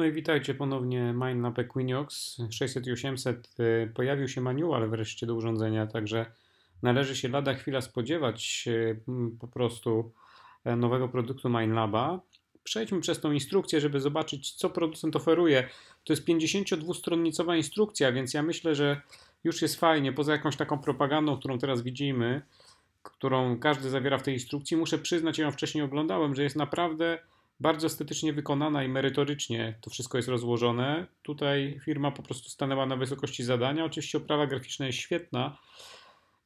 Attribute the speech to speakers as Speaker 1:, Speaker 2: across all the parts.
Speaker 1: No i witajcie ponownie MindLab Equinox 600-800. Pojawił się manual wreszcie do urządzenia, także należy się lada chwila spodziewać y, po prostu e, nowego produktu MindLaba. Przejdźmy przez tą instrukcję, żeby zobaczyć, co producent oferuje. To jest 52-stronnicowa instrukcja, więc ja myślę, że już jest fajnie. Poza jakąś taką propagandą, którą teraz widzimy, którą każdy zawiera w tej instrukcji, muszę przyznać, ja ją wcześniej oglądałem, że jest naprawdę bardzo estetycznie wykonana i merytorycznie to wszystko jest rozłożone. Tutaj firma po prostu stanęła na wysokości zadania. Oczywiście oprawa graficzna jest świetna.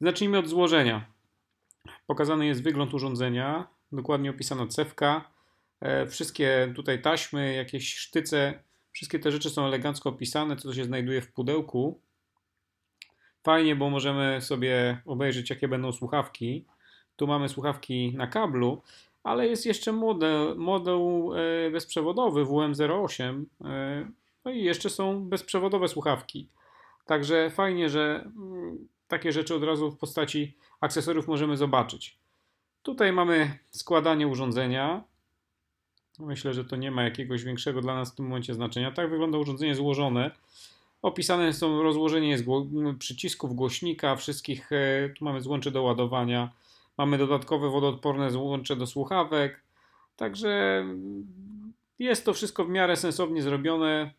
Speaker 1: Zacznijmy od złożenia. Pokazany jest wygląd urządzenia, dokładnie opisana cewka. E, wszystkie tutaj taśmy, jakieś sztyce, wszystkie te rzeczy są elegancko opisane, co się znajduje w pudełku. Fajnie, bo możemy sobie obejrzeć, jakie będą słuchawki. Tu mamy słuchawki na kablu ale jest jeszcze model, model e, bezprzewodowy WM08, e, no i jeszcze są bezprzewodowe słuchawki. Także fajnie, że mm, takie rzeczy od razu w postaci akcesoriów możemy zobaczyć. Tutaj mamy składanie urządzenia. Myślę, że to nie ma jakiegoś większego dla nas w tym momencie znaczenia. Tak wygląda urządzenie złożone. Opisane są rozłożenie przycisków, głośnika, wszystkich. E, tu mamy złącze do ładowania Mamy dodatkowe wodoodporne złącze do słuchawek. Także jest to wszystko w miarę sensownie zrobione.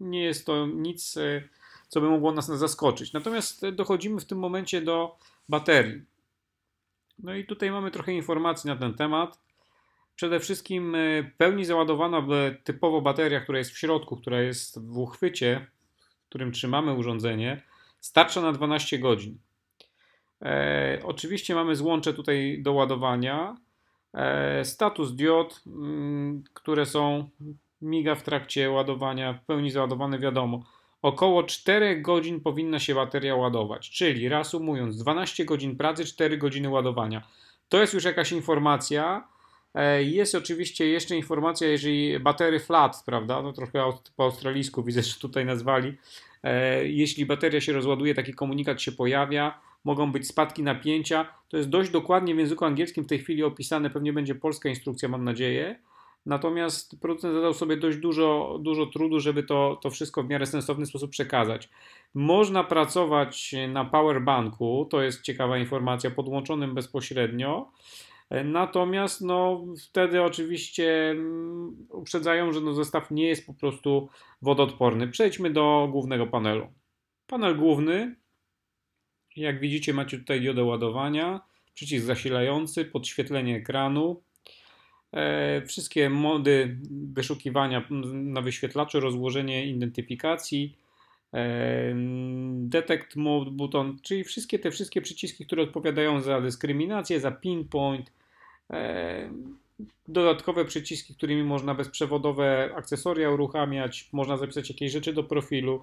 Speaker 1: Nie jest to nic, e, co by mogło nas zaskoczyć. Natomiast e, dochodzimy w tym momencie do baterii. No i tutaj mamy trochę informacji na ten temat. Przede wszystkim e, pełni załadowana typowo bateria, która jest w środku, która jest w uchwycie, w którym trzymamy urządzenie, starcza na 12 godzin. E, oczywiście mamy złącze tutaj do ładowania. E, status diod, m, mm, które są miga w trakcie ładowania, w pełni załadowane, wiadomo. Około 4 godzin powinna się bateria ładować, czyli reasumując, 12 godzin pracy, 4 godziny ładowania. To jest już jakaś informacja. E, jest oczywiście jeszcze informacja, jeżeli batery flat, prawda, no trochę po australijsku widzę, że tutaj nazwali. E, jeśli bateria się rozładuje, taki komunikat się pojawia mogą być spadki napięcia. To jest dość dokładnie w języku angielskim w tej chwili opisane, pewnie będzie polska instrukcja, mam nadzieję. Natomiast producent zadał sobie dość dużo, dużo trudu, żeby to, to wszystko w miarę sensowny sposób przekazać. Można pracować na powerbanku, to jest ciekawa informacja, podłączonym bezpośrednio. Natomiast no, wtedy oczywiście mm, uprzedzają, że no, zestaw nie jest po prostu wodoodporny. Przejdźmy do głównego panelu. Panel główny jak widzicie, macie tutaj diodę ładowania, przycisk zasilający, podświetlenie ekranu. E, wszystkie mody wyszukiwania na wyświetlaczu, rozłożenie identyfikacji, e, Detect Mode Button, czyli wszystkie te wszystkie przyciski, które odpowiadają za dyskryminację, za pinpoint, e, dodatkowe przyciski, którymi można bezprzewodowe akcesoria uruchamiać, można zapisać jakieś rzeczy do profilu,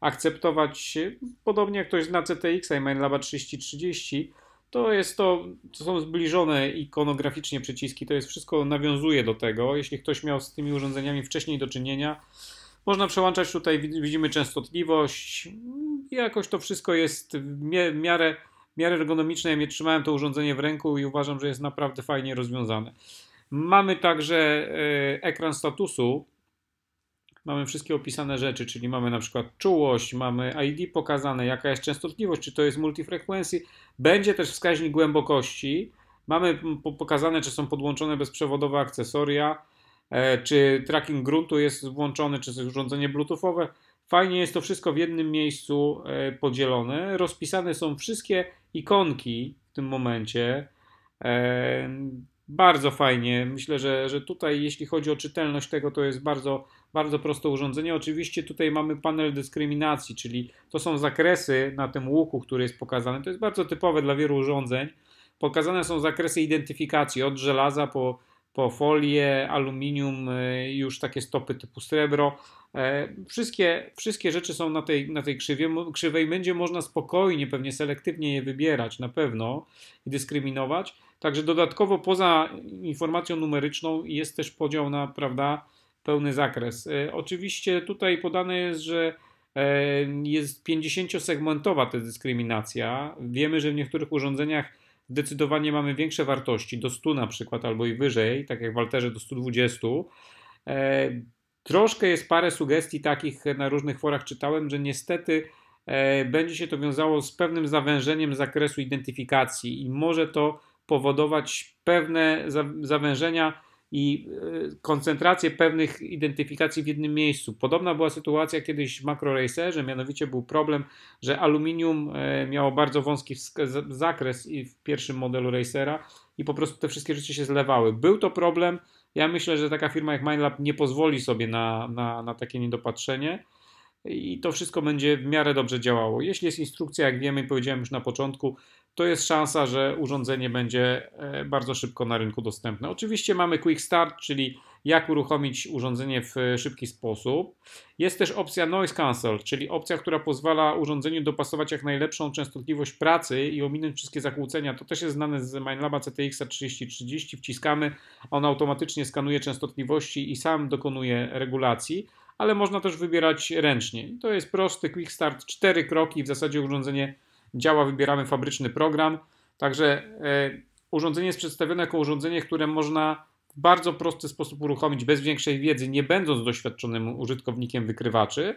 Speaker 1: akceptować, podobnie jak ktoś zna CTX i MainLaba 3030, to jest to, to są zbliżone ikonograficznie przyciski, to jest wszystko nawiązuje do tego. Jeśli ktoś miał z tymi urządzeniami wcześniej do czynienia, można przełączać tutaj, widzimy częstotliwość, jakoś to wszystko jest w miarę, w miarę ergonomiczne. Ja mnie trzymałem to urządzenie w ręku i uważam, że jest naprawdę fajnie rozwiązane. Mamy także e, ekran statusu. Mamy wszystkie opisane rzeczy, czyli mamy na przykład czułość, mamy ID pokazane, jaka jest częstotliwość, czy to jest multifrekwencji. Będzie też wskaźnik głębokości. Mamy pokazane, czy są podłączone bezprzewodowe akcesoria, e, czy tracking gruntu jest włączony, czy jest urządzenie bluetoothowe. Fajnie jest to wszystko w jednym miejscu e, podzielone. Rozpisane są wszystkie ikonki w tym momencie. Bardzo fajnie. Myślę, że, że tutaj, jeśli chodzi o czytelność tego, to jest bardzo, bardzo proste urządzenie. Oczywiście tutaj mamy panel dyskryminacji, czyli to są zakresy na tym łuku, który jest pokazany. To jest bardzo typowe dla wielu urządzeń. Pokazane są zakresy identyfikacji od żelaza po, po folię, aluminium, y, już takie stopy typu srebro. E, wszystkie, wszystkie rzeczy są na tej, na tej krzywie, krzywej. Będzie można spokojnie, pewnie selektywnie je wybierać na pewno i dyskryminować. Także dodatkowo poza informacją numeryczną jest też podział na prawda, pełny zakres. E, oczywiście tutaj podane jest, że e, jest 50-segmentowa ta dyskryminacja. Wiemy, że w niektórych urządzeniach zdecydowanie mamy większe wartości, do 100 na przykład albo i wyżej, tak jak w Alterze do 120. E, troszkę jest parę sugestii takich na różnych forach czytałem, że niestety będzie się to wiązało z pewnym zawężeniem zakresu identyfikacji i może to powodować pewne zawężenia i e, koncentrację pewnych identyfikacji w jednym miejscu. Podobna była sytuacja kiedyś w makrorejserze, mianowicie był problem, że aluminium e, miało bardzo wąski zakres i w pierwszym modelu racera i po prostu te wszystkie rzeczy się zlewały. Był to problem. Ja myślę, że taka firma jak MindLab nie pozwoli sobie na, na, na takie niedopatrzenie i to wszystko będzie w miarę dobrze działało. Jeśli jest instrukcja, jak wiemy, powiedziałem już na początku, to jest szansa, że urządzenie będzie e, bardzo szybko na rynku dostępne. Oczywiście mamy Quick Start, czyli jak uruchomić urządzenie w e, szybki sposób. Jest też opcja Noise Cancel, czyli opcja, która pozwala urządzeniu dopasować jak najlepszą częstotliwość pracy i ominąć wszystkie zakłócenia. To też jest znane z MindLaba CTX 3030. Wciskamy, on automatycznie skanuje częstotliwości i sam dokonuje regulacji. Ale można też wybierać ręcznie. To jest prosty quick start, cztery kroki, w zasadzie urządzenie działa, wybieramy fabryczny program. Także e, urządzenie jest przedstawione jako urządzenie, które można w bardzo prosty sposób uruchomić bez większej wiedzy, nie będąc doświadczonym użytkownikiem wykrywaczy,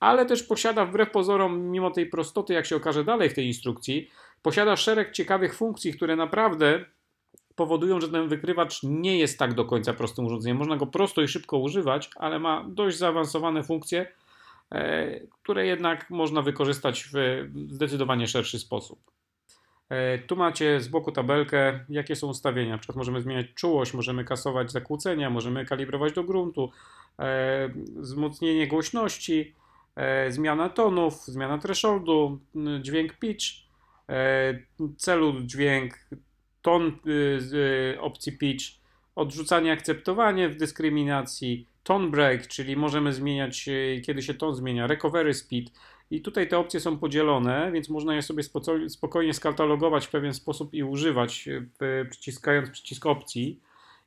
Speaker 1: ale też posiada wbrew pozorom, mimo tej prostoty, jak się okaże dalej w tej instrukcji, posiada szereg ciekawych funkcji, które naprawdę powodują, że ten wykrywacz nie jest tak do końca prostym urządzeniem. Można go prosto i szybko używać, ale ma dość zaawansowane funkcje, E, które jednak można wykorzystać w zdecydowanie szerszy sposób. E, tu macie z boku tabelkę, jakie są ustawienia. Na przykład możemy zmieniać czułość, możemy kasować zakłócenia, możemy kalibrować do gruntu, e, wzmocnienie głośności, zmiana tonów, zmiana thresholdu, dźwięk pitch, celu dźwięk, ton y, y, opcji pitch, odrzucanie, akceptowanie w dyskryminacji, tone break, czyli możemy zmieniać, e, kiedy się ton zmienia, recovery speed. I tutaj te opcje są podzielone, więc można je sobie spokojnie skatalogować w pewien sposób i używać, e, przyciskając przycisk opcji.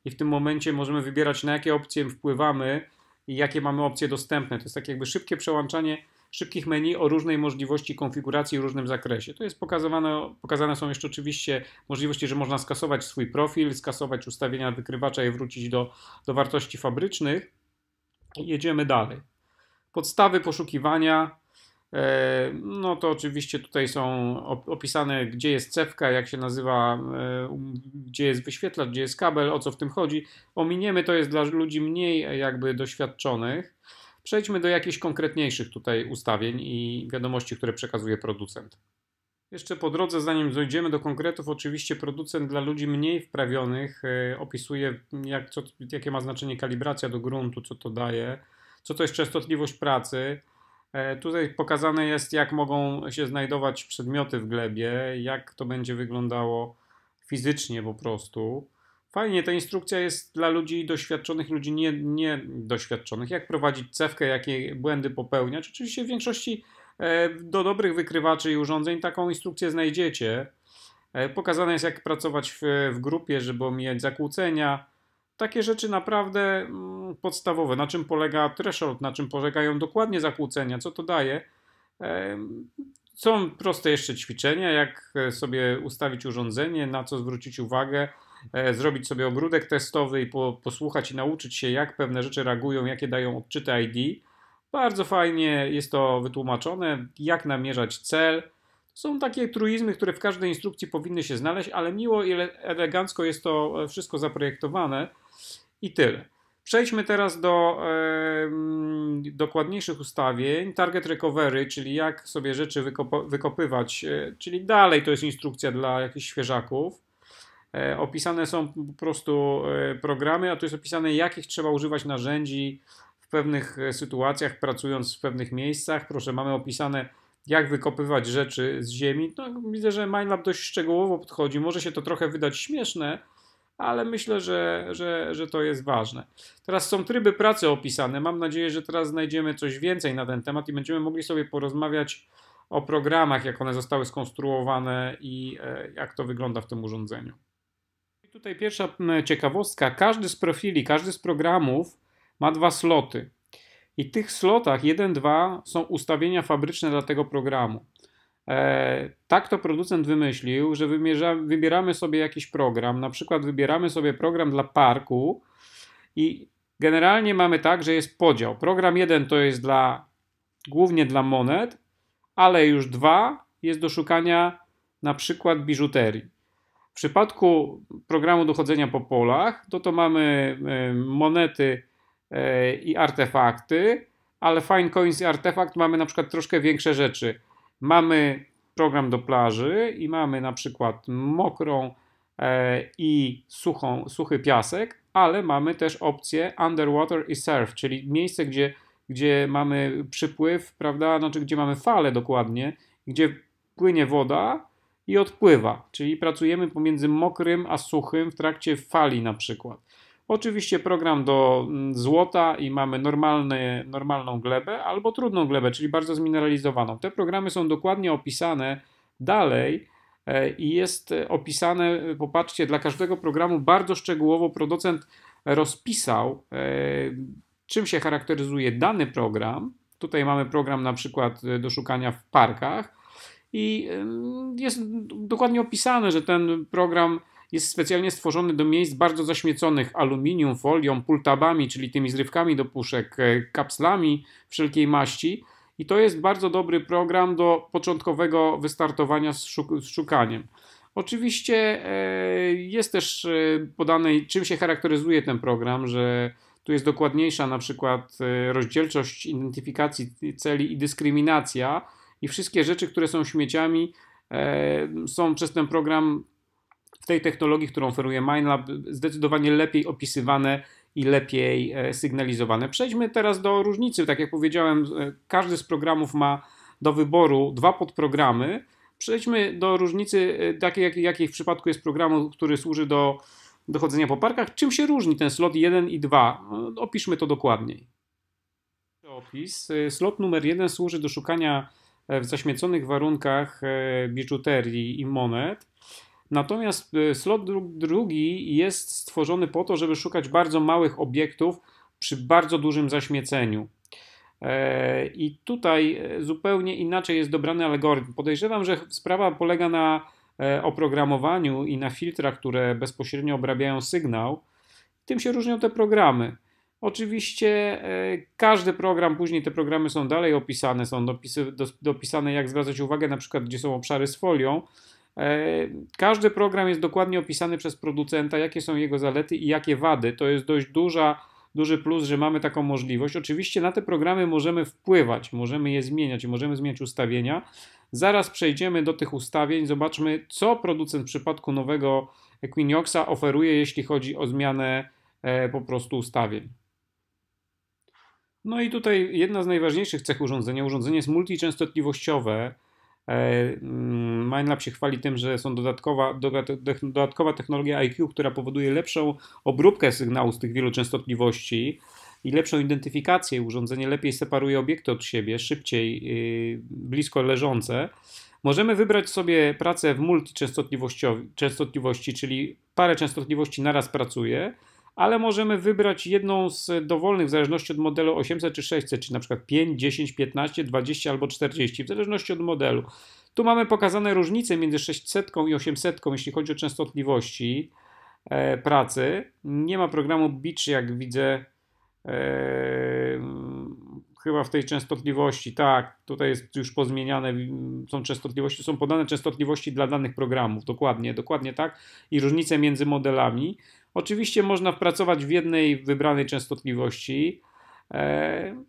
Speaker 1: I w tym momencie możemy wybierać, na jakie opcje wpływamy i jakie mamy opcje dostępne. To jest tak jakby szybkie przełączanie szybkich menu o różnej możliwości konfiguracji w różnym zakresie. To jest pokazane pokazane są jeszcze oczywiście możliwości, że można skasować swój profil, skasować ustawienia wykrywacza i wrócić do, do wartości fabrycznych. Jedziemy dalej. Podstawy poszukiwania. E, no to oczywiście tutaj są opisane, gdzie jest cewka, jak się nazywa, e, gdzie jest wyświetlacz, gdzie jest kabel, o co w tym chodzi. Ominiemy to jest dla ludzi mniej e, jakby doświadczonych. Przejdźmy do jakichś konkretniejszych tutaj ustawień i wiadomości, które przekazuje producent. Jeszcze po drodze, zanim dojdziemy do konkretów, oczywiście producent dla ludzi mniej wprawionych e, opisuje, jak, co, jakie ma znaczenie kalibracja do gruntu, co to daje, co to jest częstotliwość pracy. E, tutaj pokazane jest, jak mogą się znajdować przedmioty w glebie, jak to będzie wyglądało fizycznie po prostu. Fajnie, ta instrukcja jest dla ludzi doświadczonych, ludzi niedoświadczonych, nie, nie doświadczonych, jak prowadzić cewkę, jakie błędy popełniać. Oczywiście w większości E, do dobrych wykrywaczy i urządzeń taką instrukcję znajdziecie. E, pokazane jest, jak pracować w, w grupie, żeby omijać zakłócenia. Takie rzeczy naprawdę mm, podstawowe. Na czym polega threshold, na czym polegają dokładnie zakłócenia, co to daje. E, są proste jeszcze ćwiczenia, jak sobie ustawić urządzenie, na co zwrócić uwagę, zrobić sobie ogródek testowy i po, posłuchać i nauczyć się, jak pewne rzeczy reagują, jakie dają odczyty ID. Bardzo fajnie jest to wytłumaczone, jak namierzać cel. Są takie truizmy, które w każdej instrukcji powinny się znaleźć, ale miło i elegancko jest to e, wszystko zaprojektowane i tyle. Przejdźmy teraz do e, dokładniejszych ustawień. Target recovery, czyli jak sobie rzeczy wykopywać, e, czyli dalej to jest instrukcja dla jakichś świeżaków. E, opisane są po prostu e, programy, a tu jest opisane, jakich trzeba używać narzędzi w pewnych e, sytuacjach, pracując w pewnych miejscach. Proszę, mamy opisane, jak wykopywać rzeczy z ziemi. No, widzę, że MindLab dość szczegółowo podchodzi. Może się to trochę wydać śmieszne, ale myślę, że, że, że to jest ważne. Teraz są tryby pracy opisane. Mam nadzieję, że teraz znajdziemy coś więcej na ten temat i będziemy mogli sobie porozmawiać o programach, jak one zostały skonstruowane i e, jak to wygląda w tym urządzeniu. I tutaj pierwsza ciekawostka. Każdy z profili, każdy z programów ma dwa sloty. I w tych slotach 1-2 są ustawienia fabryczne dla tego programu. E, tak to producent wymyślił, że wymierza, wybieramy sobie jakiś program, na przykład wybieramy sobie program dla parku i generalnie mamy tak, że jest podział. Program 1 to jest dla, głównie dla monet, ale już 2 jest do szukania na przykład biżuterii. W przypadku programu dochodzenia po polach, to to mamy e, monety E, i artefakty, ale Coins i artefakt mamy na przykład troszkę większe rzeczy. Mamy program do plaży i mamy na przykład mokrą e, i suchą, suchy piasek, ale mamy też opcję underwater i surf, czyli miejsce, gdzie, gdzie mamy przypływ, prawda, znaczy gdzie mamy fale dokładnie, gdzie płynie woda i odpływa, czyli pracujemy pomiędzy mokrym a suchym w trakcie fali na przykład. Oczywiście program do mm, złota i mamy normalny, normalną glebę albo trudną glebę, czyli bardzo zmineralizowaną. Te programy są dokładnie opisane dalej e, i jest e, opisane, e, popatrzcie, dla każdego programu bardzo szczegółowo producent rozpisał, czym się charakteryzuje dany program. Tutaj mamy program na przykład do szukania w parkach i jest dokładnie opisane, że ten program jest specjalnie stworzony do miejsc bardzo zaśmieconych aluminium, folią, pultabami, czyli tymi zrywkami do puszek, e, kapslami wszelkiej maści. I to jest bardzo dobry program do początkowego wystartowania z, szuk z szukaniem. Oczywiście e, jest też e, podane, czym się charakteryzuje ten program, że tu jest dokładniejsza na przykład rozdzielczość identyfikacji celi i dyskryminacja, i wszystkie rzeczy, które są śmieciami, są przez ten program w tej technologii, którą oferuje MindLab, zdecydowanie lepiej opisywane i lepiej e, sygnalizowane. Przejdźmy teraz do różnicy. Tak jak powiedziałem, e, każdy z programów ma do wyboru dwa podprogramy. Przejdźmy do różnicy, e, takiej jakiej jak w przypadku jest programu, który służy do dochodzenia po parkach. Czym się różni ten slot 1 i 2? No, opiszmy to dokładniej. Opis. Slot numer 1 służy do szukania w zaśmieconych warunkach biżuterii i monet. Natomiast y, slot drugi jest stworzony po to, żeby szukać bardzo małych obiektów przy bardzo dużym zaśmieceniu. E, I tutaj e, zupełnie inaczej jest dobrany algorytm. Podejrzewam, że sprawa polega na e, oprogramowaniu i na filtrach, które bezpośrednio obrabiają sygnał. Tym się różnią te programy. Oczywiście każdy program, później te programy są dalej opisane, są dopisy, dopisane jak zwracać uwagę, na przykład gdzie są obszary z folią, E, każdy program jest dokładnie opisany przez producenta, jakie są jego zalety i jakie wady. To jest dość duża, duży plus, że mamy taką możliwość. Oczywiście na te programy możemy wpływać, możemy je zmieniać, możemy zmieniać ustawienia. Zaraz przejdziemy do tych ustawień, zobaczmy, co producent w przypadku nowego Equinoxa oferuje, jeśli chodzi o zmianę e, po prostu ustawień. No i tutaj jedna z najważniejszych cech urządzenia. Urządzenie jest multiczęstotliwościowe, E, mm, MindLab się chwali tym, że są dodatkowa, dodatkowa technologia IQ, która powoduje lepszą obróbkę sygnału z tych wielu częstotliwości i lepszą identyfikację. Urządzenie lepiej separuje obiekty od siebie, szybciej, y, blisko leżące. Możemy wybrać sobie pracę w multiczęstotliwości, czyli parę częstotliwości naraz pracuje ale możemy wybrać jedną z dowolnych w zależności od modelu 800 czy 600, czy na przykład 5, 10, 15, 20 albo 40, w zależności od modelu. Tu mamy pokazane różnice między 600 i 800, jeśli chodzi o częstotliwości e, pracy. Nie ma programu Beach, jak widzę, e, mm, chyba w tej częstotliwości. Tak, tutaj jest już pozmieniane, mm, są częstotliwości, są podane częstotliwości dla danych programów. Dokładnie, dokładnie tak. I różnice między modelami. Oczywiście można wpracować w jednej wybranej częstotliwości. E,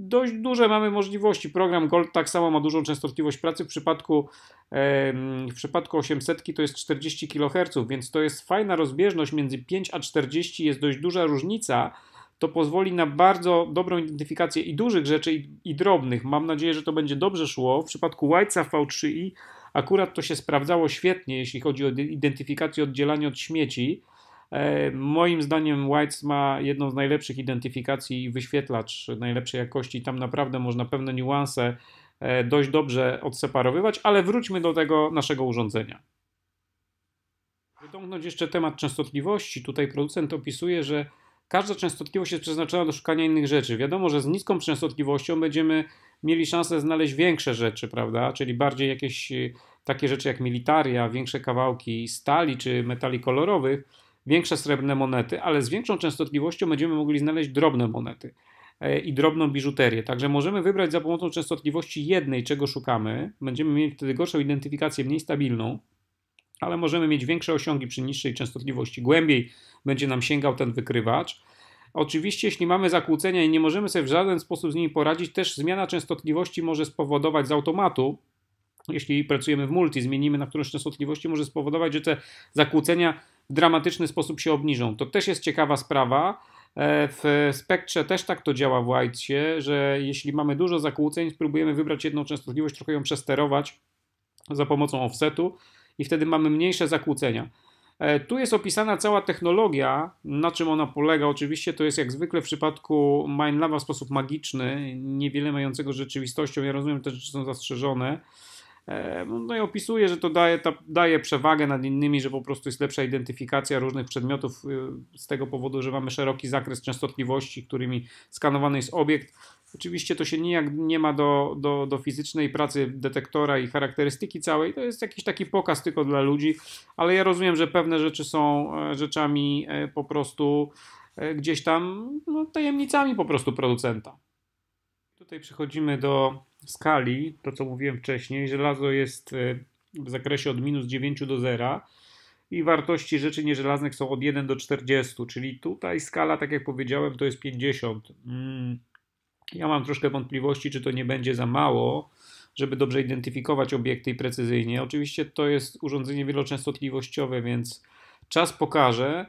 Speaker 1: dość duże mamy możliwości. Program Gold tak samo ma dużą częstotliwość pracy. W przypadku, e, w przypadku 800 to jest 40 kHz, więc to jest fajna rozbieżność. Między 5 a 40 jest dość duża różnica. To pozwoli na bardzo dobrą identyfikację i dużych rzeczy, i, i drobnych. Mam nadzieję, że to będzie dobrze szło. W przypadku White'a V3i akurat to się sprawdzało świetnie, jeśli chodzi o identyfikację oddzielania od śmieci. E, moim zdaniem Whites ma jedną z najlepszych identyfikacji i wyświetlacz najlepszej jakości. Tam naprawdę można pewne niuanse e, dość dobrze odseparowywać, ale wróćmy do tego naszego urządzenia. Wydągnąć jeszcze temat częstotliwości. Tutaj producent opisuje, że każda częstotliwość jest przeznaczona do szukania innych rzeczy. Wiadomo, że z niską częstotliwością będziemy mieli szansę znaleźć większe rzeczy, prawda? Czyli bardziej jakieś e, takie rzeczy jak militaria, większe kawałki stali czy metali kolorowych większe srebrne monety, ale z większą częstotliwością będziemy mogli znaleźć drobne monety e, i drobną biżuterię. Także możemy wybrać za pomocą częstotliwości jednej, czego szukamy. Będziemy mieli wtedy gorszą identyfikację, mniej stabilną, ale możemy mieć większe osiągi przy niższej częstotliwości. Głębiej będzie nam sięgał ten wykrywacz. Oczywiście, jeśli mamy zakłócenia i nie możemy sobie w żaden sposób z nimi poradzić, też zmiana częstotliwości może spowodować z automatu jeśli pracujemy w multi, zmienimy na którąś częstotliwości, może spowodować, że te zakłócenia w dramatyczny sposób się obniżą. To też jest ciekawa sprawa. E, w spektrze też tak to działa w White'cie, że jeśli mamy dużo zakłóceń, spróbujemy wybrać jedną częstotliwość, trochę ją przesterować za pomocą offsetu i wtedy mamy mniejsze zakłócenia. E, tu jest opisana cała technologia, na czym ona polega. Oczywiście to jest jak zwykle w przypadku MindLaba w sposób magiczny, niewiele mającego z rzeczywistością. Ja rozumiem te że są zastrzeżone. E, no, no i opisuje, że to daje, ta, daje przewagę nad innymi, że po prostu jest lepsza identyfikacja różnych przedmiotów y, z tego powodu, że mamy szeroki zakres częstotliwości, którymi skanowany jest obiekt. Oczywiście to się nijak nie ma do, do, do fizycznej pracy detektora i charakterystyki całej. To jest jakiś taki pokaz tylko dla ludzi, ale ja rozumiem, że pewne rzeczy są e, rzeczami e, po prostu gdzieś tam no, tajemnicami po prostu producenta. Tutaj przechodzimy do skali, to co mówiłem wcześniej, żelazo jest e, w zakresie od minus 9 do 0 i wartości rzeczy nieżelaznych są od 1 do 40, czyli tutaj skala, tak jak powiedziałem, to jest 50. Mm. Ja mam troszkę wątpliwości, czy to nie będzie za mało, żeby dobrze identyfikować obiekty i precyzyjnie. Oczywiście to jest urządzenie wieloczęstotliwościowe, więc czas pokaże.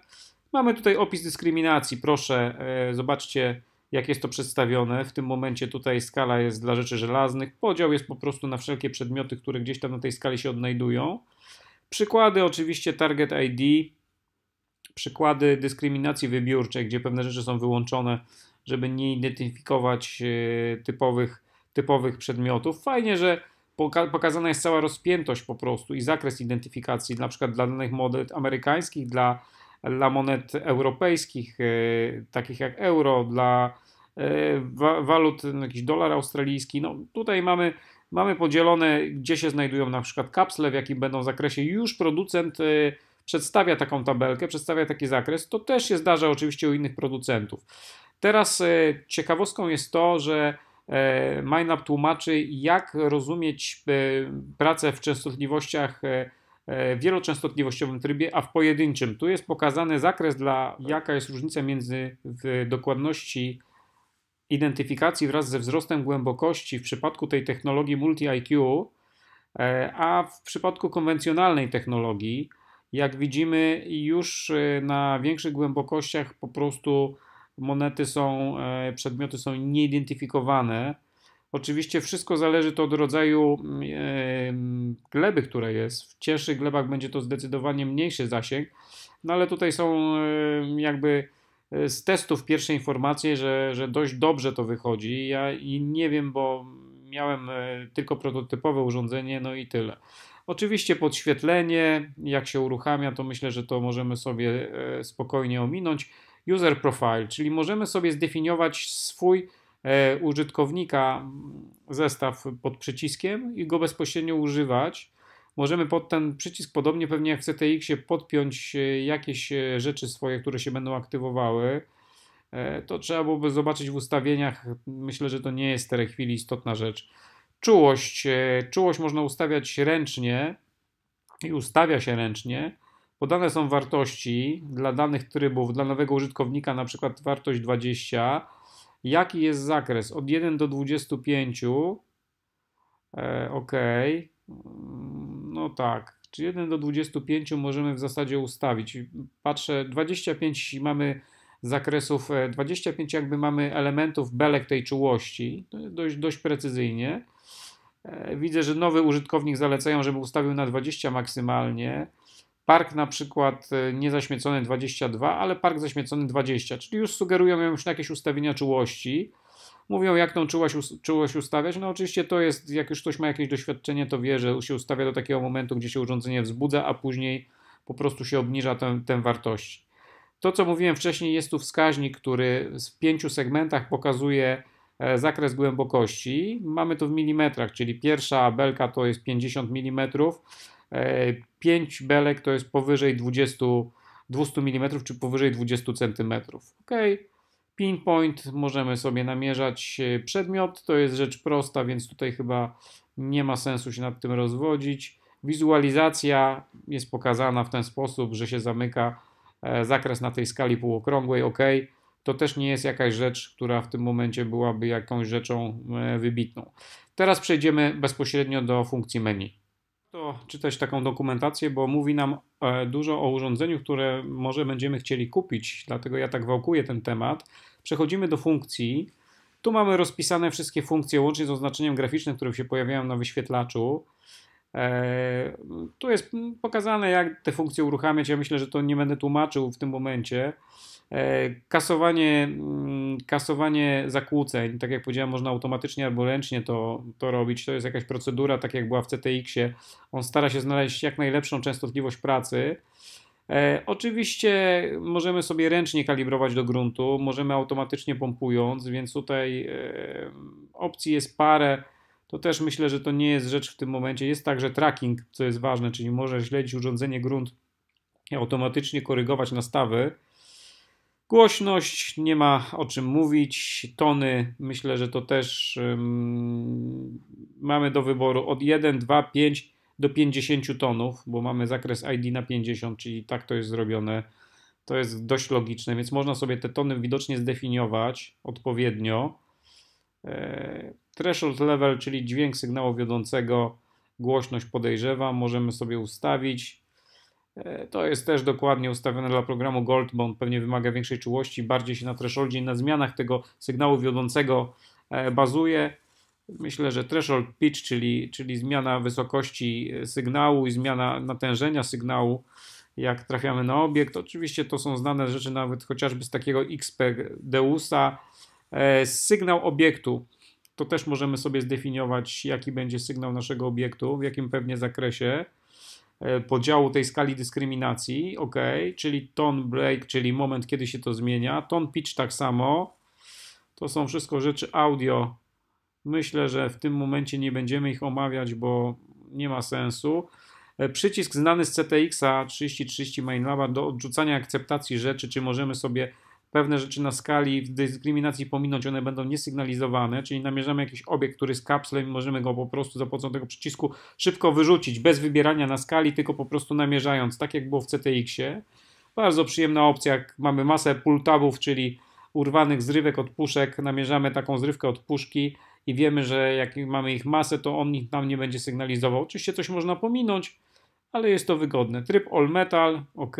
Speaker 1: Mamy tutaj opis dyskryminacji. Proszę, e, zobaczcie jak jest to przedstawione. W tym momencie tutaj skala jest dla rzeczy żelaznych, podział jest po prostu na wszelkie przedmioty, które gdzieś tam na tej skali się odnajdują. Przykłady oczywiście Target ID, przykłady dyskryminacji wybiórczej, gdzie pewne rzeczy są wyłączone, żeby nie identyfikować e, typowych, typowych przedmiotów. Fajnie, że pokazana jest cała rozpiętość po prostu i zakres identyfikacji, na przykład dla danych model amerykańskich, dla dla monet europejskich, e, takich jak euro, dla e, walut, no, jakiś dolar australijski. No tutaj mamy, mamy podzielone, gdzie się znajdują na przykład kapsle, w jakim będą zakresie. Już producent e, przedstawia taką tabelkę, przedstawia taki zakres. To też się zdarza oczywiście u innych producentów. Teraz ciekawostką jest to, że MineUp tłumaczy, jak rozumieć pracę w częstotliwościach E, wieloczęstotliwościowym trybie, a w pojedynczym. Tu jest pokazany zakres, dla jaka jest różnica między dokładności identyfikacji wraz ze wzrostem głębokości w przypadku tej technologii multi-IQ, e, a w przypadku konwencjonalnej technologii, jak widzimy, już e, na większych głębokościach po prostu monety są, przedmioty są nieidentyfikowane Oczywiście wszystko zależy to od rodzaju mm, e, gleby, która jest. W cięższych glebach będzie to zdecydowanie mniejszy zasięg, no ale tutaj są e, jakby e, z testów pierwsze informacje, że, że dość dobrze to wychodzi. Ja i nie wiem, bo miałem tylko prototypowe urządzenie, no i tyle. Oczywiście podświetlenie, jak się uruchamia, to myślę, że to możemy sobie spokojnie ominąć. User profile, czyli możemy sobie zdefiniować swój E, użytkownika mm, zestaw pod przyciskiem i go bezpośrednio używać. Możemy pod ten przycisk, podobnie pewnie jak w CTX-ie, podpiąć e, jakieś e, rzeczy swoje, które się będą aktywowały. To trzeba byłoby zobaczyć w ustawieniach. Myślę, że to nie jest w tej chwili istotna rzecz. Czułość. Czułość można ustawiać ręcznie i ustawia się ręcznie. Podane są wartości dla danych trybów, dla nowego użytkownika, na przykład wartość 20 Jaki jest zakres? Od 1 do 25. E, ok. Mm, no tak. Czy 1 do 25 możemy w zasadzie ustawić? Patrzę, 25 mamy zakresów, 25 e, jakby mamy elementów belek tej czułości, dość, dość precyzyjnie. E, widzę, że nowy użytkownik zalecają, żeby ustawił na 20 maksymalnie. Park na przykład e, niezaśmiecony 22, ale park zaśmiecony 20, czyli już sugerują już na jakieś ustawienia czułości. Mówią, jak tą czułość, czułość ustawiać. No oczywiście to jest, jak już ktoś ma jakieś doświadczenie, to wie, że się ustawia do takiego momentu, gdzie się urządzenie wzbudza, a później po prostu się obniża tę, wartość. To, co mówiłem wcześniej, jest tu wskaźnik, który w pięciu segmentach pokazuje e, zakres głębokości. Mamy to w milimetrach, czyli pierwsza belka to jest 50 mm, 5 e, belek to jest powyżej 20, 200 mm czy powyżej 20 cm. Ok. Pinpoint możemy sobie namierzać e, przedmiot, to jest rzecz prosta, więc tutaj chyba nie ma sensu się nad tym rozwodzić. Wizualizacja jest pokazana w ten sposób, że się zamyka e, zakres na tej skali półokrągłej, ok. To też nie jest jakaś rzecz, która w tym momencie byłaby jakąś rzeczą wybitną. Teraz przejdziemy bezpośrednio do funkcji menu warto czytać taką dokumentację, bo mówi nam e, dużo o urządzeniu, które może będziemy chcieli kupić, dlatego ja tak wałkuję ten temat. Przechodzimy do funkcji. Tu mamy rozpisane wszystkie funkcje, łącznie z oznaczeniem graficznym, które się pojawiają na wyświetlaczu. E, tu jest pokazane, jak te funkcje uruchamiać. Ja myślę, że to nie będę tłumaczył w tym momencie. E, kasowanie, mm, kasowanie zakłóceń, tak jak powiedziałem, można automatycznie albo ręcznie to, to robić. To jest jakaś procedura, tak jak była w CTX-ie. On stara się znaleźć jak najlepszą częstotliwość pracy. E, oczywiście możemy sobie ręcznie kalibrować do gruntu, możemy automatycznie pompując, więc tutaj e, opcji jest parę. To też myślę, że to nie jest rzecz w tym momencie. Jest także tracking, co jest ważne, czyli może śledzić urządzenie grunt i automatycznie korygować nastawy. Głośność, nie ma o czym mówić, tony, myślę, że to też um, mamy do wyboru od 1, 2, 5 do 50 tonów, bo mamy zakres ID na 50, czyli tak to jest zrobione. To jest dość logiczne, więc można sobie te tony widocznie zdefiniować odpowiednio. E, threshold level, czyli dźwięk sygnału wiodącego, głośność podejrzewam, możemy sobie ustawić. E, to jest też dokładnie ustawione dla programu Gold, bo on pewnie wymaga większej czułości, bardziej się na thresholdzie i na zmianach tego sygnału wiodącego e, bazuje. Myślę, że threshold pitch, czyli, czyli zmiana wysokości e, sygnału i zmiana natężenia sygnału, jak trafiamy na obiekt. Oczywiście to są znane rzeczy nawet chociażby z takiego XP Deusa. Sygnał obiektu to też możemy sobie zdefiniować, jaki będzie sygnał naszego obiektu, w jakim pewnie zakresie. E, podziału tej skali dyskryminacji, ok, czyli tone break, czyli moment, kiedy się to zmienia, tone pitch tak samo. To są wszystko rzeczy audio. Myślę, że w tym momencie nie będziemy ich omawiać, bo nie ma sensu. E, przycisk znany z CTX-a 3030 MainLaba do odrzucania akceptacji rzeczy, czy możemy sobie pewne rzeczy na skali w dyskryminacji pominąć, one będą niesygnalizowane, czyli namierzamy jakiś obiekt, który z kapslem i możemy go po prostu za pomocą tego przycisku szybko wyrzucić, bez wybierania na skali, tylko po prostu namierzając, tak jak było w CTX-ie. Bardzo przyjemna opcja, jak mamy masę pull tabów, czyli urwanych zrywek od puszek, namierzamy taką zrywkę od puszki i wiemy, że jak mamy ich masę, to on nam nie będzie sygnalizował. Oczywiście coś można pominąć, ale jest to wygodne. Tryb all metal, ok,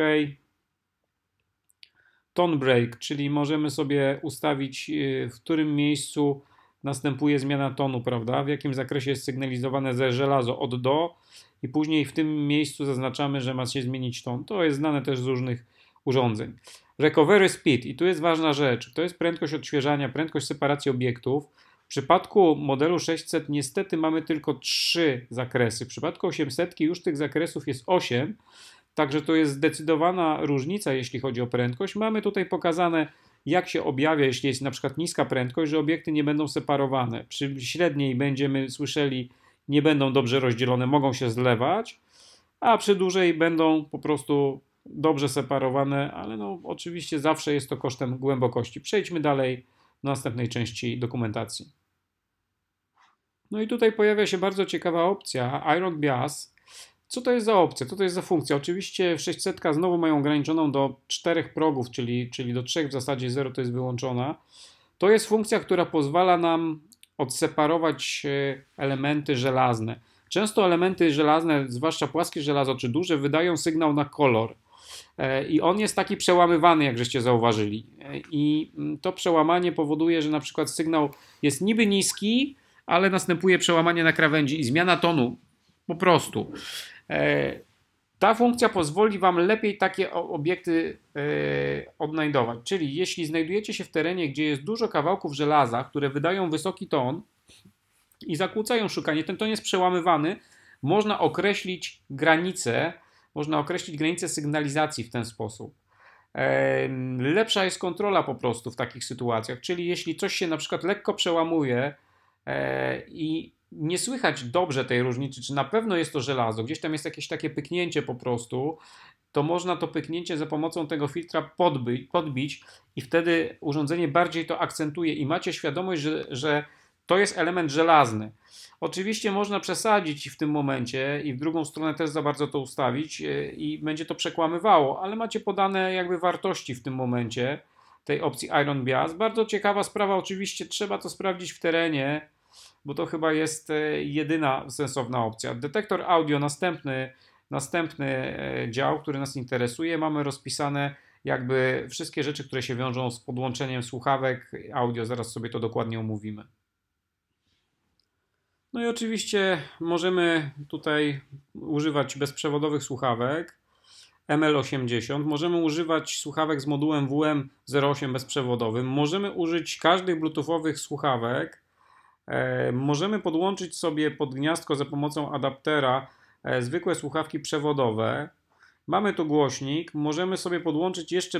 Speaker 1: tone break, czyli możemy sobie ustawić, y, w którym miejscu następuje zmiana tonu, prawda? W jakim zakresie jest sygnalizowane ze żelazo od do i później w tym miejscu zaznaczamy, że ma się zmienić ton. To jest znane też z różnych urządzeń. Recovery speed i tu jest ważna rzecz. To jest prędkość odświeżania, prędkość separacji obiektów. W przypadku modelu 600 niestety mamy tylko 3 zakresy. W przypadku 800 już tych zakresów jest 8 Także to jest zdecydowana różnica, jeśli chodzi o prędkość. Mamy tutaj pokazane, jak się objawia, jeśli jest na przykład niska prędkość, że obiekty nie będą separowane. Przy średniej będziemy słyszeli, nie będą dobrze rozdzielone, mogą się zlewać, a przy dużej będą po prostu dobrze separowane, ale no, oczywiście zawsze jest to kosztem głębokości. Przejdźmy dalej do następnej części dokumentacji. No i tutaj pojawia się bardzo ciekawa opcja Iron Bias, co to jest za opcja? Co to jest za funkcja? Oczywiście 600 znowu mają ograniczoną do czterech progów, czyli, czyli do trzech w zasadzie 0 to jest wyłączona. To jest funkcja, która pozwala nam odseparować e, elementy żelazne. Często elementy żelazne, zwłaszcza płaskie żelazo czy duże, wydają sygnał na kolor. E, I on jest taki przełamywany, jak żeście zauważyli. E, I mm, to przełamanie powoduje, że na przykład sygnał jest niby niski, ale następuje przełamanie na krawędzi i zmiana tonu. Po prostu. E, ta funkcja pozwoli Wam lepiej takie obiekty e, odnajdować. Czyli jeśli znajdujecie się w terenie, gdzie jest dużo kawałków żelaza, które wydają wysoki ton i zakłócają szukanie, ten ton jest przełamywany, można określić granicę, można określić granicę sygnalizacji w ten sposób. E, lepsza jest kontrola po prostu w takich sytuacjach, czyli jeśli coś się na przykład lekko przełamuje i nie słychać dobrze tej różnicy, czy na pewno jest to żelazo, gdzieś tam jest jakieś takie pyknięcie po prostu, to można to pyknięcie za pomocą tego filtra podby, podbić i wtedy urządzenie bardziej to akcentuje i macie świadomość, że, że to jest element żelazny. Oczywiście można przesadzić w tym momencie i w drugą stronę też za bardzo to ustawić e, i będzie to przekłamywało, ale macie podane jakby wartości w tym momencie tej opcji Iron Bias. Bardzo ciekawa sprawa, oczywiście trzeba to sprawdzić w terenie, bo to chyba jest e, jedyna sensowna opcja. Detektor audio, następny, następny e, dział, który nas interesuje, mamy rozpisane jakby wszystkie rzeczy, które się wiążą z podłączeniem słuchawek audio, zaraz sobie to dokładnie omówimy. No i oczywiście możemy tutaj używać bezprzewodowych słuchawek ML80, możemy używać słuchawek z modułem WM08 bezprzewodowym, możemy użyć każdych bluetoothowych słuchawek E, możemy podłączyć sobie pod gniazdko za pomocą adaptera e, zwykłe słuchawki przewodowe. Mamy tu głośnik, możemy sobie podłączyć jeszcze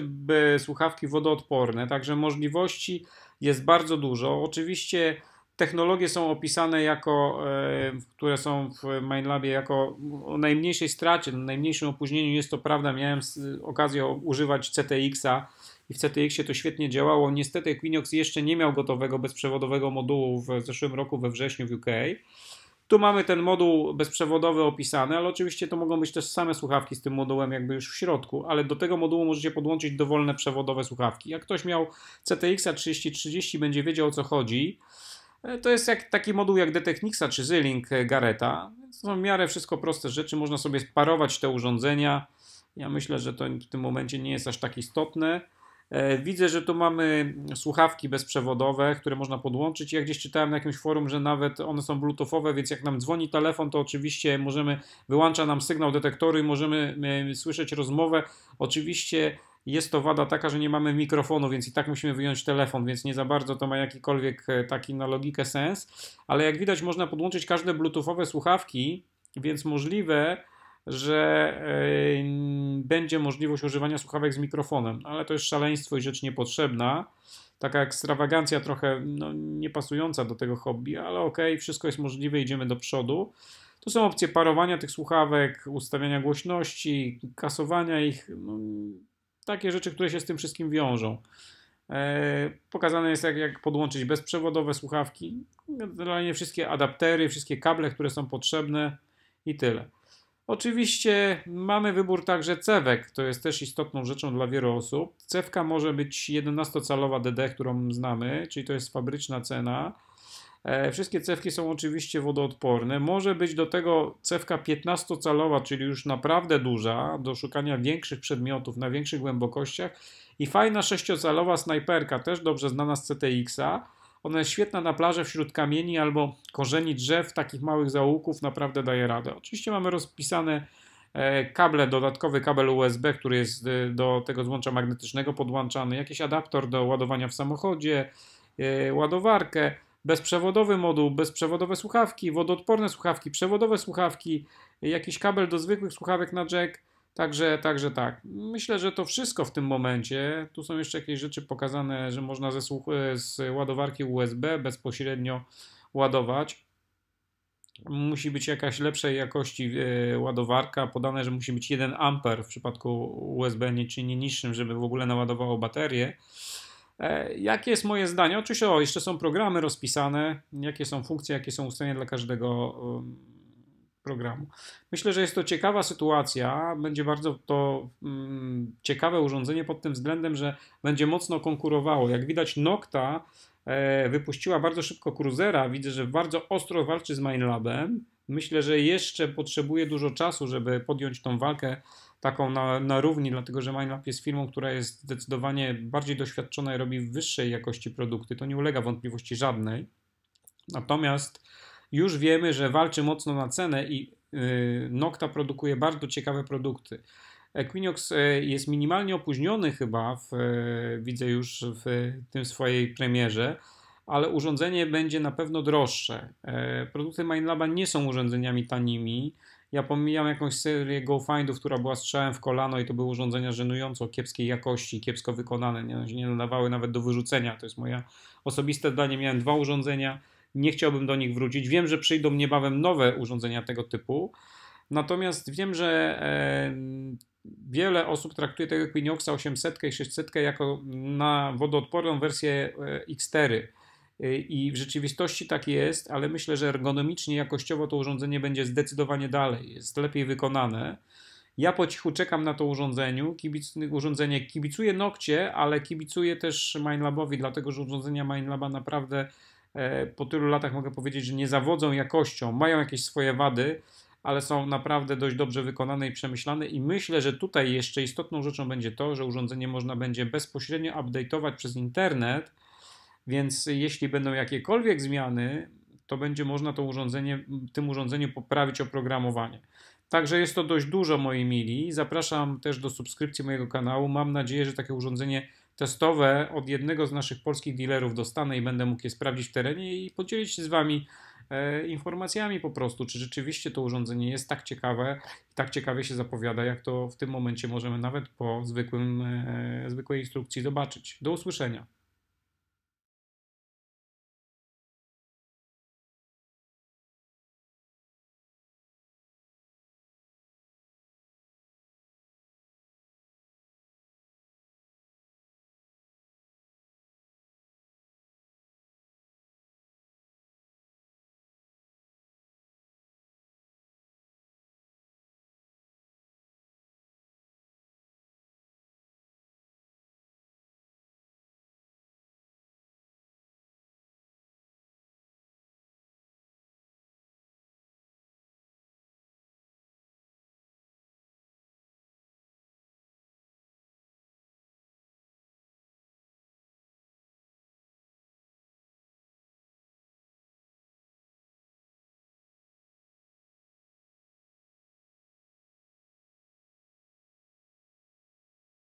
Speaker 1: słuchawki wodoodporne, także możliwości jest bardzo dużo. Oczywiście technologie są opisane jako, e, które są w MindLabie jako o najmniejszej stracie, najmniejszym opóźnieniu. Jest to prawda, miałem okazję używać CTX-a i w CTX-ie to świetnie działało. Niestety Equinox jeszcze nie miał gotowego bezprzewodowego modułu w zeszłym roku we wrześniu w UK. Tu mamy ten moduł bezprzewodowy opisany, ale oczywiście to mogą być też same słuchawki z tym modułem jakby już w środku, ale do tego modułu możecie podłączyć dowolne przewodowe słuchawki. Jak ktoś miał CTX-a 3030, będzie wiedział o co chodzi. E, to jest jak, taki moduł jak Detechnixa czy Zylink e, Gareta. To są w miarę wszystko proste rzeczy, można sobie sparować te urządzenia. Ja myślę, że to w tym momencie nie jest aż tak istotne. E, widzę, że tu mamy słuchawki bezprzewodowe, które można podłączyć. Ja gdzieś czytałem na jakimś forum, że nawet one są bluetoothowe, więc jak nam dzwoni telefon, to oczywiście możemy, wyłącza nam sygnał detektoru i możemy e, słyszeć rozmowę. Oczywiście jest to wada taka, że nie mamy mikrofonu, więc i tak musimy wyjąć telefon, więc nie za bardzo to ma jakikolwiek e, taki na logikę sens. Ale jak widać, można podłączyć każde bluetoothowe słuchawki, więc możliwe, że e, będzie możliwość używania słuchawek z mikrofonem, no, ale to jest szaleństwo i rzecz niepotrzebna. Taka ekstrawagancja trochę no, niepasująca do tego hobby, ale okej, okay, wszystko jest możliwe, idziemy do przodu. Tu są opcje parowania tych słuchawek, ustawiania głośności, kasowania ich, no, takie rzeczy, które się z tym wszystkim wiążą. E, pokazane jest, jak, jak podłączyć bezprzewodowe słuchawki, generalnie wszystkie adaptery, wszystkie kable, które są potrzebne i tyle. Oczywiście mamy wybór także cewek, to jest też istotną rzeczą dla wielu osób. Cewka może być 11-calowa DD, którą znamy, czyli to jest fabryczna cena. E, wszystkie cewki są oczywiście wodoodporne. Może być do tego cewka 15-calowa, czyli już naprawdę duża, do szukania większych przedmiotów na większych głębokościach. I fajna 6-calowa snajperka, też dobrze znana z CTX-a. Ona jest świetna na plażę wśród kamieni albo korzeni drzew, takich małych zaułków, naprawdę daje radę. Oczywiście mamy rozpisane e, kable, dodatkowy kabel USB, który jest e, do tego złącza magnetycznego podłączany, jakiś adaptor do ładowania w samochodzie, e, ładowarkę, bezprzewodowy moduł, bezprzewodowe słuchawki, wodoodporne słuchawki, przewodowe słuchawki, jakiś kabel do zwykłych słuchawek na jack, Także, także tak. Myślę, że to wszystko w tym momencie. Tu są jeszcze jakieś rzeczy pokazane, że można ze z ładowarki USB bezpośrednio ładować. Musi być jakaś lepszej jakości e, ładowarka. Podane, że musi być 1 amper w przypadku USB, nie, czy nie niższym, żeby w ogóle naładowało baterię. E, jakie jest moje zdanie? Oczywiście, o, jeszcze są programy rozpisane, jakie są funkcje, jakie są ustawienia dla każdego programu. Myślę, że jest to ciekawa sytuacja, będzie bardzo to mm, ciekawe urządzenie pod tym względem, że będzie mocno konkurowało. Jak widać, Nocta e, wypuściła bardzo szybko Cruzera, widzę, że bardzo ostro walczy z Minelabem. Myślę, że jeszcze potrzebuje dużo czasu, żeby podjąć tą walkę taką na, na równi, dlatego że MindLab jest firmą, która jest zdecydowanie bardziej doświadczona i robi wyższej jakości produkty. To nie ulega wątpliwości żadnej. Natomiast już wiemy, że walczy mocno na cenę i y, Nocta produkuje bardzo ciekawe produkty. Equinox y, jest minimalnie opóźniony chyba, w, y, widzę już w tym swojej premierze, ale urządzenie będzie na pewno droższe. E, produkty MindLaba nie są urządzeniami tanimi. Ja pomijam jakąś serię GoFindów, która była strzałem w kolano i to były urządzenia żenująco kiepskiej jakości, kiepsko wykonane, nie, nie nadawały nawet do wyrzucenia. To jest moje osobiste zdanie. Miałem dwa urządzenia, nie chciałbym do nich wrócić. Wiem, że przyjdą niebawem nowe urządzenia tego typu, natomiast wiem, że wiele osób traktuje tego Quinioxa 800 i 600 jako na wodoodporną wersję e, X4. E, I w rzeczywistości tak jest, ale myślę, że ergonomicznie, jakościowo to urządzenie będzie zdecydowanie dalej, jest lepiej wykonane. Ja po cichu czekam na to urządzeniu. Kibic, urządzenie kibicuje Nokcie, ale kibicuje też MindLabowi, dlatego że urządzenia MindLaba naprawdę E, po tylu latach mogę powiedzieć, że nie zawodzą jakością, mają jakieś swoje wady, ale są naprawdę dość dobrze wykonane i przemyślane. I myślę, że tutaj jeszcze istotną rzeczą będzie to, że urządzenie można będzie bezpośrednio update'ować przez internet, więc jeśli będą jakiekolwiek zmiany, to będzie można to urządzenie, tym urządzeniu poprawić oprogramowanie. Także jest to dość dużo, moi mili. Zapraszam też do subskrypcji mojego kanału. Mam nadzieję, że takie urządzenie testowe od jednego z naszych polskich dealerów dostanę i będę mógł je sprawdzić w terenie i podzielić się z Wami e, informacjami po prostu, czy rzeczywiście to urządzenie jest tak ciekawe i tak ciekawie się zapowiada, jak to w tym momencie możemy nawet po zwykłym, e, zwykłej instrukcji zobaczyć. Do usłyszenia.